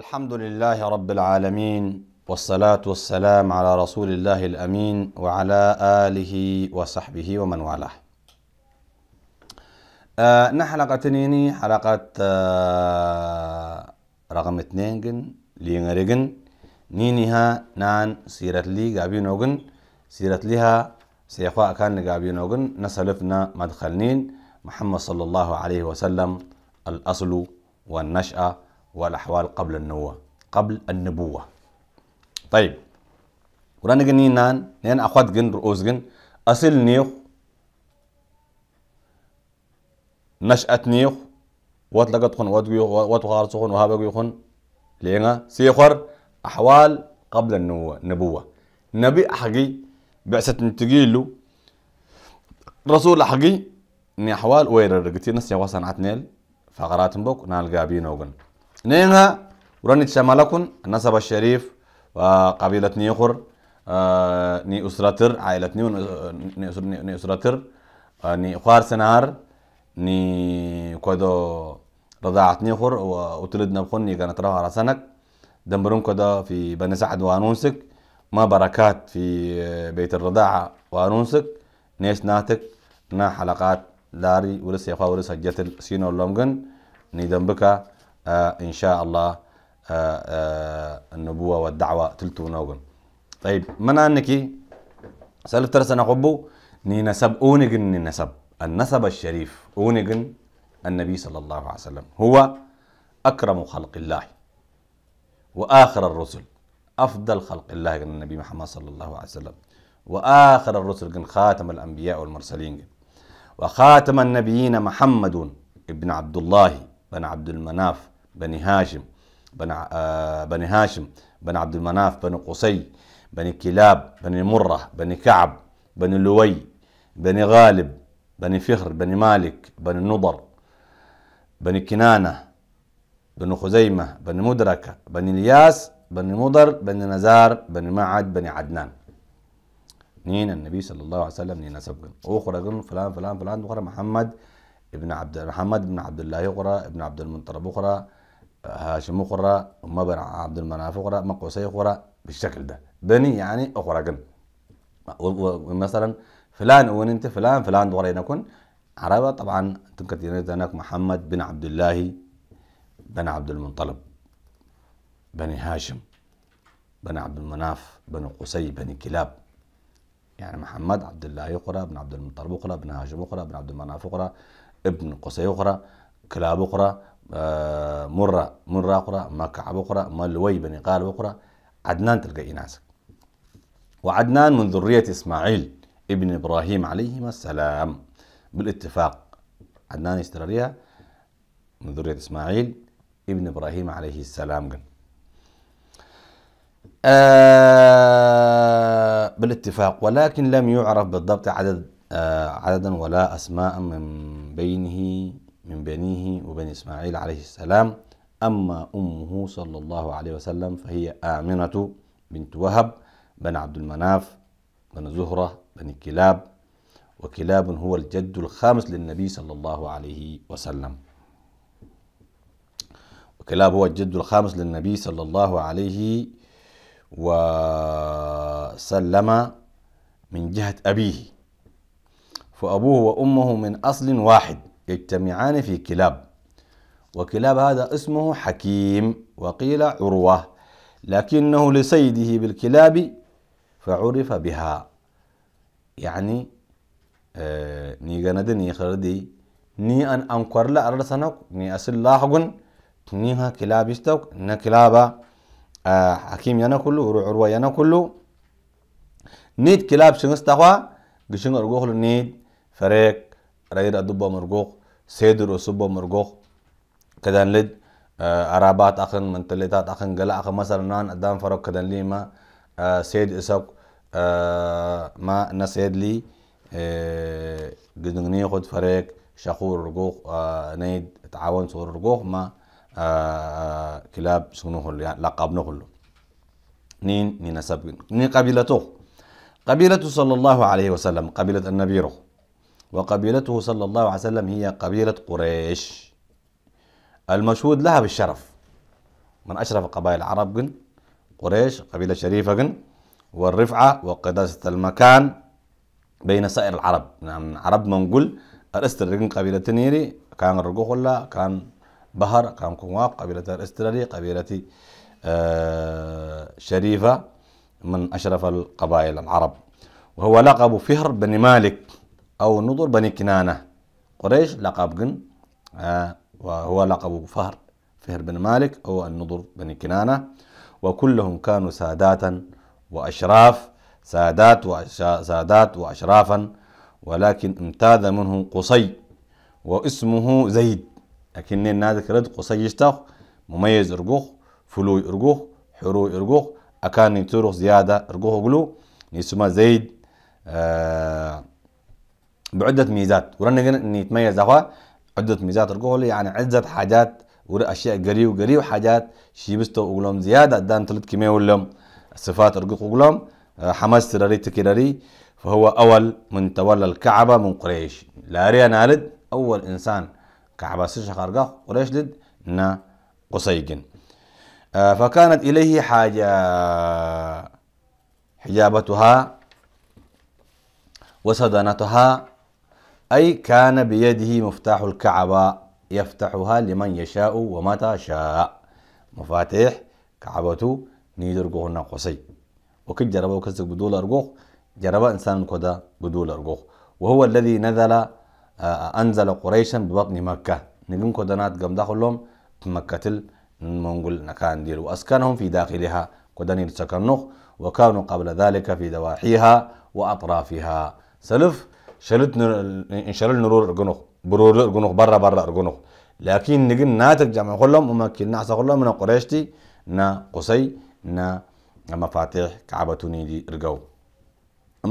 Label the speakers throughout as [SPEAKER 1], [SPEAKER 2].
[SPEAKER 1] الحمد لله رب العالمين والصلاة والسلام على رسول الله الأمين وعلى آله وصحبه ومن والاه آه نحلقة تنيني حلقة آه رقم اثنين جن لينغرجن نينها نان سيرة لي جابينوجن سيرة لها سيخاء كان جابينوجن نسلفنا مدخلنين محمد صلى الله عليه وسلم الأصل والنشأة والأحوال قبل النبوة قبل النبوة طيب قرآن جنين نان نين أخوات جن رؤوس جن أصل نيخ نشأة نيخ لقد خن وات وات واتغار سخن وهابا خن لينا سيخر أحوال قبل النبوة نبوة نبي حقي بعثة نتجيلو رسول أحقي نحوال وير رجتي نسيا وصنعت نيل فقرات بوك نال جابين وجن نينها ورنت شمالكن النسب الشريف وقبيلة آه، نيخر آه، ني أسرتر عائلة آه، ني ني أسر ني أسرتر ني خوار سنار ني كودو رضاعت نيخر وتلد نبخن ني كانت راها رسنك دمبرون كودو في بني سعد وانونسك ما بركات في بيت الرضاعة وانونسك نيس ناتك نا حلقات داري ورس يخوا ورس هجتل سينو اللومغن ني دمبكا آه، ان شاء الله آه، آه، النبوه والدعوه تلتو نوغن طيب من انك سالف ترس انا قبو ني نسب اونغن النسب النسب الشريف اونغن النبي صلى الله عليه وسلم هو اكرم خلق الله واخر الرسل افضل خلق الله النبي محمد صلى الله عليه وسلم واخر الرسل خاتم الانبياء والمرسلين وخاتم النبيين محمد ابن عبد الله بن عبد المناف بني هاشم بني, آه بني هاشم بن عبد المناف بن قصي بني كلاب بني مرة بني كعب بني لوي بني غالب بني فخر بني مالك بني نضر بني كنانة بن خزيمة بن مدركة بني الياس بن مضر بن نزار بن معد بن عدنان نين النبي صلى الله عليه وسلم نين سبقن أخرى فلان فلان فلان أخرى محمد ابن عبد محمد بن عبد الله أخرى ابن عبد المنطرب أخرى هاشم أخرى وما بن عبد المناف أخرى ما قصي أخرى بالشكل ده بني يعني أخرى جن ومثلا فلان وين أنت فلان فلان دورين أكون عربة طبعا تنكت هناك محمد بن عبد الله بن عبد المنطلب بني هاشم بن عبد المناف بن قسي بن كلاب يعني محمد عبد الله أخرى بن عبد المنطلب أخرى بن هاشم أخرى بن عبد المناف أخرى ابن قسي أخرى كلاب أخرى آه، مرة مرة أخرى ما كعب أخرى ما لوي بني قال أخرى عدنان تلقى إناسك وعدنان من ذرية إسماعيل ابن إبراهيم عليهما السلام بالاتفاق عدنان استراريها من ذرية إسماعيل ابن إبراهيم عليه السلام قال آه بالاتفاق ولكن لم يعرف بالضبط عدد آه عددا ولا أسماء من بينه من بنيه وبني إسماعيل عليه السلام أما أمه صلى الله عليه وسلم فهي آمنة بنت وهب بن عبد المناف بن زهرة بن كلاب وكلاب هو الجد الخامس للنبي صلى الله عليه وسلم وكلاب هو الجد الخامس للنبي صلى الله عليه وسلم من جهة أبيه فأبوه وأمه من أصل واحد يجتمعان في كلاب وكلاب هذا اسمه حكيم وقيل عروة لكنه لسيده بالكلاب فعرف بها يعني آه نيغاندني خردي ني أن أنكر لا أرسنك ني أسل لاحقن تنيها كلاب يستوك ان كلابا آه، حكيم يانا كله عروة يانا كله نيد كلاب شنستخوا قشن أرقوخ نيد فريق ريد أدوبا مرقوخ سيدر وسبو مرغوخ كدان لد آه، عربات أخن منتلتات أخن قلا أخن مثلا نان أدان فرق كدان لي ما آه، سيد إساق آه، ما نسيد لي قدنغني خد فريق شخور رقوق نيد تعاون صور رقوق ما كلاب سنوه يعني لقب نخلو نين نين سبقن نين قبيلته قبيلة صلى الله عليه وسلم قبيلة النبي رخ وقبيلته صلى الله عليه وسلم هي قبيلة قريش المشهود لها بالشرف من أشرف قبائل العرب قريش قبيلة شريفة والرفعة وقداسة المكان بين سائر العرب نعم عرب منقول الاسترلين قبيلة نيري كان الرقوخلا كان بهر كان كواب قبيلة الأسترالي قبيلة آه شريفة من أشرف القبائل العرب وهو لقب فهر بن مالك أو نظر بني كنانة قريش لقب جن آه، وهو لقب فهر فهر بن مالك أو النضر بن كنانة وكلهم كانوا ساداتا وأشراف سادات سادات وأشرافا ولكن امتاز منهم قصي واسمه زيد لكن نادك رد قصي يشتخ مميز ارجوخ فلوي ارجوخ حروي ارجوخ أكان يتروخ زيادة ارجوخ قلو نسمى زيد آه بعده ميزات ورنا يتميز اخوة عده ميزات الجول يعني عده حاجات ور اشياء قري وقري وحاجات بستو وقلهم زياده دان تلت كمية ولهم صفات ارقق وقلهم آه، حماس تراري تكراري فهو اول من تولى الكعبه من قريش لا ريا نالد اول انسان كعبه سيشخ ارقق قريش لد نا قصيقن آه، فكانت اليه حاجه حجابتها وسدنتها أي كان بيده مفتاح الكعبة يفتحها لمن يشاء ومتى شاء مفاتيح كعبته نيدرقوه قصي وكل جربه كسك بدول أرقوه جرب إنسان كذا بدول أرقوه وهو الذي نزل آه، أنزل قريشا ببطن مكة نقوم كدنات قم داخلهم مكة المنقول نكان دير وأسكنهم في داخلها كدنير سكنوخ وكانوا قبل ذلك في دواحيها وأطرافها سلف شلت نر إن يعني شلت نرور ارجنوخ برور ارجنوخ برا برا ارجنوخ لكن نجي ناتج جمع كلهم وما كنا نعسى كلهم من قريشتي نا قصي نا مفاتيح كعبة نيدي ارجو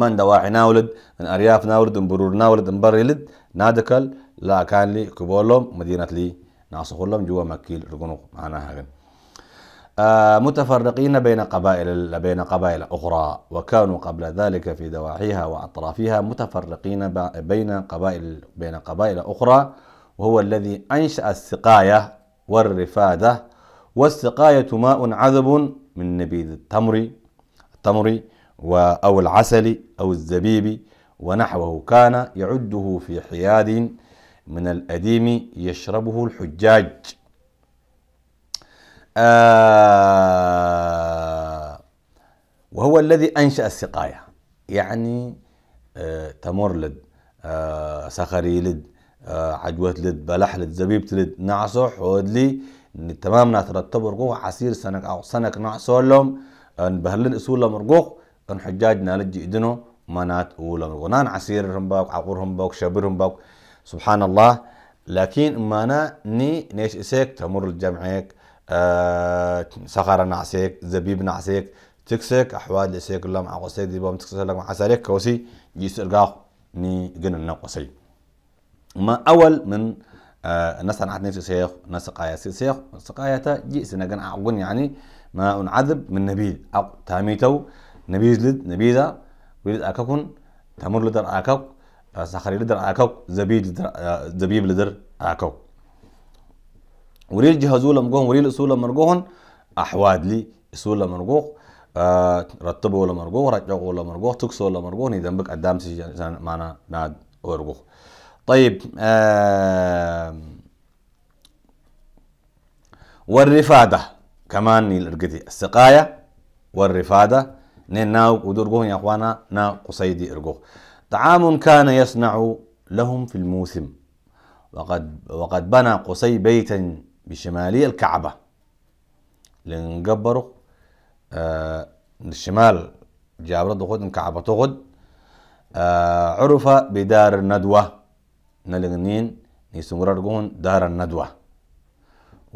[SPEAKER 1] من دواعي ناولد من ارياف ناولد من برور ناولد من بر يلد نادكل لا كان لي كبولهم مدينه لي نعسى كلهم جوا مكيل ارجنوخ معناها هاجن آه، متفرقين بين قبائل بين قبائل أخرى وكانوا قبل ذلك في دواحيها وأطرافها متفرقين بين قبائل بين قبائل أخرى وهو الذي أنشأ السقاية والرفادة والسقاية ماء عذب من نبيذ التمر التمر أو العسل أو الزبيب ونحوه كان يعده في حياد من الأديم يشربه الحجاج آه، وهو الذي أنشأ السقاية يعني آه تمر لد آه سخري لد آه عجوة لد بلح لد زبيب لد نعصو حود لي تمام ترتب رقوق عصير سنك أو سنك نعصو لهم بهلن أسول لهم رقوق أن حجاجنا لجي إدنو منات أولا ونان عصير رمباك عقور رمباك شبر رمباك سبحان الله لكن مانا ني نيش إسيك تمر الجمعيك آه، سخر نعسيك زبيب نعسيك تكسك أحوال لسيك الله مع قصيك دي بام تكسك الله مع ساريك كوسي جيس إرقاق ني جن النقصي ما أول من آه ناس عن نفسي سيخ ناس قايا سيخ ناس قايا تا جيس نجن أعقون يعني ما أنعذب من نبيل أو تاميتو نبيز لد نبيزا ويلد أكاكون تمر لدر أكاك آه، سخري لدر أكاك زبيب لدر آه، زبيب لدر أكاك وريل جهزوا لهم جوهم وريل اسوا لهم مرجوهم احواد لي اسوا لهم مرجوه آه، رتبوا لهم مرجوه رجعوا لهم مرجوه تكسوا لهم مرجوه اذا بك قدام معنا ناد ورقوه طيب آه والرفاده كمان الارقدي السقايه والرفاده ناو ودرقوه يا اخوانا نا قصيدي ارقوه طعام كان يصنع لهم في الموسم وقد وقد بنى قصي بيتا بشمالية الكعبة لنقبره آه من الشمال جابر دخول كعبة تغد آه عرف بدار الندوة نلغنين نيسمررقون دار الندوة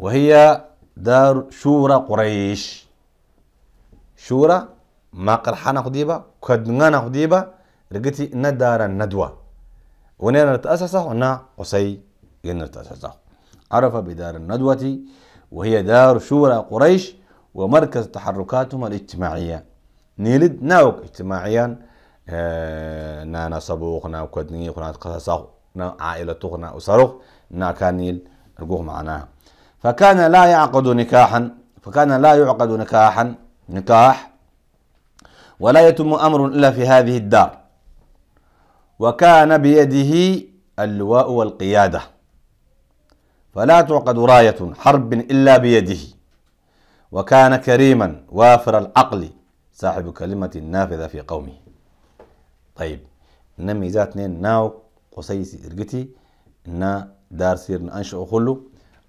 [SPEAKER 1] وهي دار شورى قريش شورى ما قرحانا خديبة كدنانا خديبة رقتي ندار الندوة ونين تأسسه ونا قصي ين تأسسه عرف بدار الندوة وهي دار شورى قريش ومركز تحركاتهم الاجتماعية نيلد ناوك اجتماعيا آه، نا نانا صبوخ نا كدني خنا قصاص نا عائلة تغنا أسرخ نا كانيل القوه معناها فكان لا يعقد نكاحا فكان لا يعقد نكاحا نكاح ولا يتم أمر إلا في هذه الدار وكان بيده اللواء والقيادة فلا تعقد راية حرب إلا بيده وكان كريما وافر العقل صاحب كلمة نافذة في قومه طيب نمي نين ناو قصيص إرقتي نا دار سير نأنشئ خلو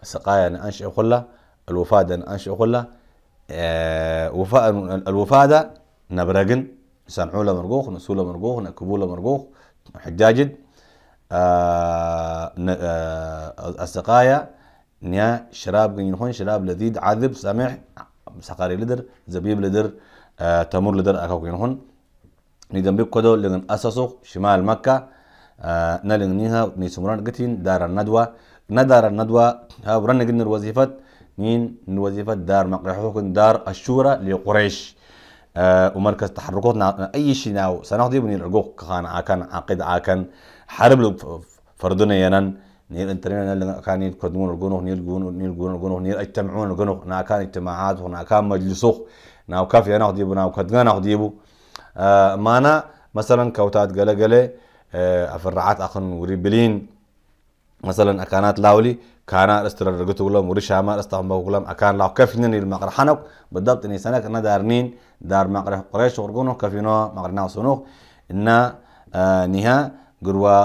[SPEAKER 1] السقايا نأنشئ خلة الوفادة نأنشئ خلة آه وفاء الوفادة نبرقن سامحولا مرقوخ نسول مرقوخ نكبول مرقوخ حجاجد آه، آه، أصدقائي نيا شراب جنيخون شراب لذيذ عذب سامح سقاري لدر زبيب لدر آه تمر لدر أكو جنيخون نيدم بيب كده لين أساسه شمال مكة آه نيها نيسمران قتين دار الندوة ندار الندوة ها ورنا جن الوظيفة نين الوظيفة دار مقرحوكن دار الشورى لقريش آه ومركز تحركات أي شيء ناو سناخذ بني العقوق كان عاكن عقد عاكن حارب فردنا ينان نير انترنت نيل كان يقدمون الجنوه نير جنوه نير جنوه جنوه نير اجتمعون الجنوه نا كان اجتماعات ونا كان مجلسوه نا وكافي انا خديبو ناو كدغنا اخديبو آه، ما انا مثلا كوتات جلا آه، جلا افرعات اخن وريبلين مثلا اكانات لاولي كان استر استررجت ولا مريشا ما استهم بقولم اكان لا كفين المقر حنق بالضبط اني سنك انا دارنين دار مقر قريش ورغونو كفينو مقرنا سنوخ ان آه نها قروا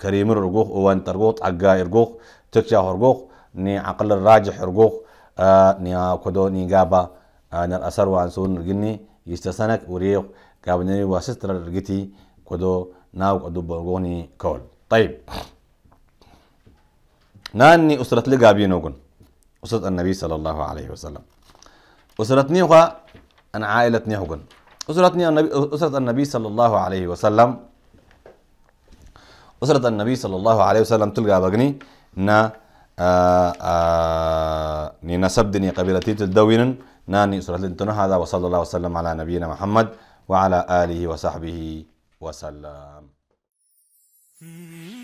[SPEAKER 1] كريم رقوق وان ترقوق عقا رقوق تكشا رقوق ني عقل الراجح رقوق آه ني كدو ني قابا آه نر أسر وانسون رقني يستسنك وريق قابني واسستر رقتي كدو ناو كدو برقوني كول طيب ناني أسرة لقابينو قن أسرة النبي صلى الله عليه وسلم أسرتني وخا أن عائلتني هقن أسرتني النبي أسرة النبي صلى الله عليه وسلم أسرة النبي صلى الله عليه وسلم تلقى بقني آه، آه، نا ني دني قبيلتي تلدوين ناني أسرة لنتنا هذا وصلى الله وسلم على نبينا محمد وعلى آله وصحبه وسلم